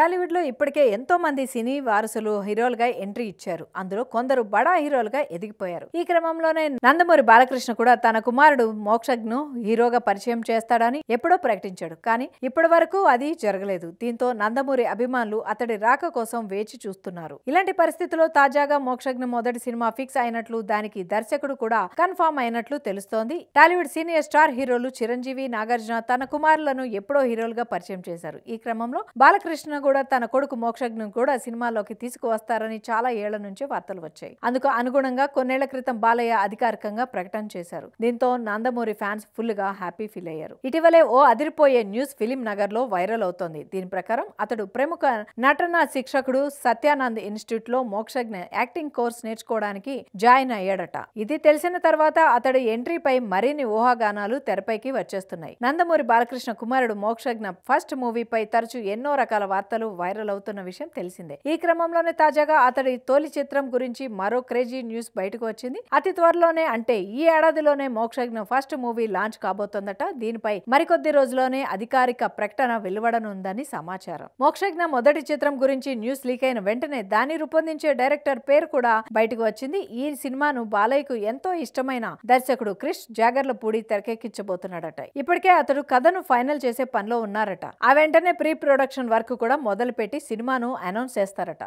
టాలీవుడ్లో ఇప్పటికే ఎంతోమంది సినీ వారసులు హీరోలుగా ఎంట్రీ ఇచ్చారు అందులో కొందరు బడా హీరోలుగా ఎదిగిపోయారు ఈ క్రమంలోనే నందమూరి బాలకృష్ణ కూడా తన కుమారుడు మోక్షజ్ను హీరోగా పరిచయం చేస్తాడని ఎప్పుడో ప్రకటించాడు కానీ ఇప్పటి వరకు అది జరగలేదు దీంతో నందమూరి అభిమానులు అతడి రాక కోసం వేచి చూస్తున్నారు ఇలాంటి పరిస్థితుల్లో తాజాగా మోక్షజ్ఞ మొదటి సినిమా ఫిక్స్ అయినట్లు దానికి దర్శకుడు కూడా కన్ఫామ్ అయినట్లు తెలుస్తోంది టాలీవుడ్ సీనియర్ స్టార్ హీరోలు చిరంజీవి నాగార్జున తన కుమారులను ఎప్పుడో హీరోలుగా పరిచయం చేశారు ఈ క్రమంలో బాలకృష్ణ కూడా తన కొడుకు మోక్షజ్ఞం కూడా సినిమాలోకి తీసుకువస్తారని చాలా ఏళ్ల నుంచి వార్తలు వచ్చాయి అందుకు అనుగుణంగా కొన్నేళ్ల క్రితం బాలయ్య అధికారికంగా ప్రకటన చేశారు దీంతో నందమూరి ఫ్యాన్స్ ఫుల్ గా హ్యాపీ ఫీల్ అయ్యారు ఇటీవలే ఓ అదిరిపోయే న్యూస్ ఫిలిం నగర్ లో వైరల్ అవుతోంది దీని ప్రకారం అతడు ప్రముఖ నటన శిక్షకుడు సత్యానంద్ ఇన్స్టిట్యూట్ లో మోక్షజ్ఞ యాక్టింగ్ కోర్స్ నేర్చుకోవడానికి జాయిన్ అయ్యాడట ఇది తెలిసిన తర్వాత అతడి ఎంట్రీపై మరిన్ని ఊహాగానాలు తెరపైకి వచ్చేస్తున్నాయి నందమూరి బాలకృష్ణ కుమారుడు మోక్షజ్ఞ ఫస్ట్ మూవీపై తరచూ ఎన్నో రకాల వార్తలు వీడియోలు వైరల్ అవుతున్న విషయం తెలిసిందే ఈ క్రమంలోనే తాజాగా అతడి తోలి చిత్రం గురించి మరో క్రేజీ న్యూస్ బయటకు వచ్చింది అతి త్వరలోనే అంటే ఈ ఏడాదిలోనే మోక్షజ్ఞ ఫస్ట్ మూవీ లాంచ్ కాబోతోందట దీనిపై మరికొద్ది రోజుల్లోనే అధికారిక ప్రకటన వెలువడనుందని సమాచారం మోక్షజ్ఞ మొదటి చిత్రం గురించి న్యూస్ లీక్ అయిన వెంటనే దాన్ని రూపొందించే డైరెక్టర్ పేరు కూడా బయటకు వచ్చింది ఈ సినిమాను బాలయ్యకు ఎంతో ఇష్టమైన దర్శకుడు క్రిష్ జాగర్ల పూడి తెరకెక్కించబోతున్నాడట ఇప్పటికే అతడు కథను ఫైనల్ చేసే పనిలో ఉన్నారట ఆ వెంటనే ప్రీ ప్రొడక్షన్ వర్క్ కూడా మొదలుపెట్టి సినిమాను అనౌన్స్ చేస్తారట